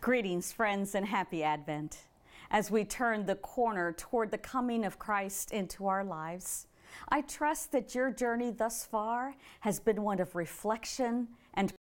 Greetings, friends, and happy Advent. As we turn the corner toward the coming of Christ into our lives, I trust that your journey thus far has been one of reflection and